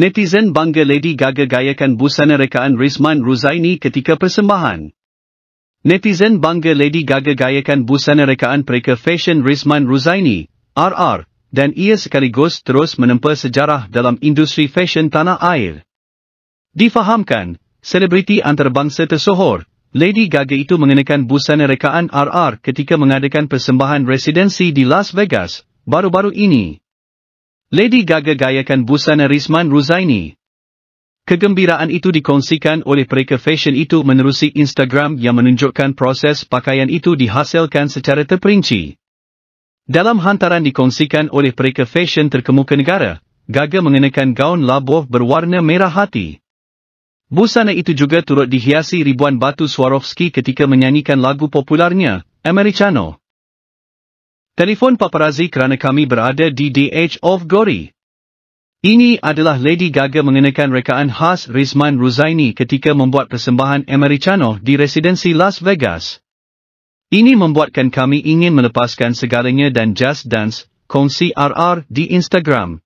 Netizen bangga Lady Gaga gayakan busana rekaan Rizman Ruzaini ketika persembahan. Netizen bangga Lady Gaga gayakan busana rekaan pereka fashion Rizman Ruzaini, RR, dan ia sekaligus terus menempa sejarah dalam industri fashion tanah air. Difahamkan, selebriti antarabangsa tersohor, Lady Gaga itu mengenakan busana rekaan RR ketika mengadakan persembahan residensi di Las Vegas, baru-baru ini. Lady Gaga gayakan busana Rizman Ruzaini. Kegembiraan itu dikongsikan oleh pereka fashion itu menerusi Instagram yang menunjukkan proses pakaian itu dihasilkan secara terperinci. Dalam hantaran dikongsikan oleh pereka fashion terkemuka negara, Gaga mengenakan gaun labuh berwarna merah hati. Busana itu juga turut dihiasi ribuan batu Swarovski ketika menyanyikan lagu popularnya, Americano. Telefon paparazi kerana kami berada di DH of Gori. Ini adalah Lady Gaga mengenakan rekaan khas Rizman Ruzaini ketika membuat persembahan Americano di Residensi Las Vegas. Ini membuatkan kami ingin melepaskan segalanya dan just dance, kongsi RR di Instagram.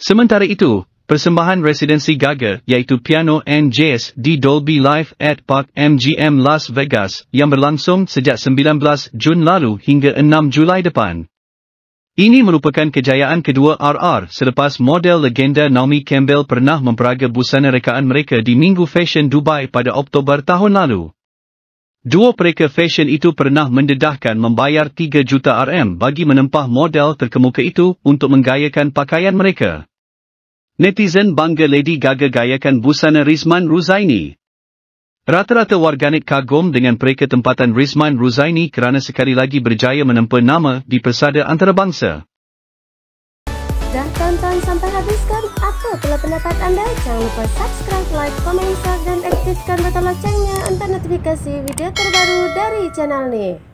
Sementara itu, persembahan residensi Gaga iaitu Piano and Jazz di Dolby Live at Park MGM Las Vegas yang berlangsung sejak 19 Jun lalu hingga 6 Julai depan. Ini merupakan kejayaan kedua RR selepas model legenda Naomi Campbell pernah memperaga busana rekaan mereka di Minggu Fashion Dubai pada Oktober tahun lalu. Duo pereka fashion itu pernah mendedahkan membayar 3 juta RM bagi menempah model terkemuka itu untuk menggayakan pakaian mereka. Netizen bangga Lady Gaga gayakan busana Rizman Ruzaini. Rata-rata warganet kagum dengan pereka tempatan Rizman Ruzaini kerana sekali lagi berjaya menempa nama di persada antarabangsa. Dah tonton sampai habis kan? Apa pula pendapat anda? Jangan lupa subscribe, like, komen, share dan aktifkan butang loncengnya untuk notifikasi video terbaru dari channel ni.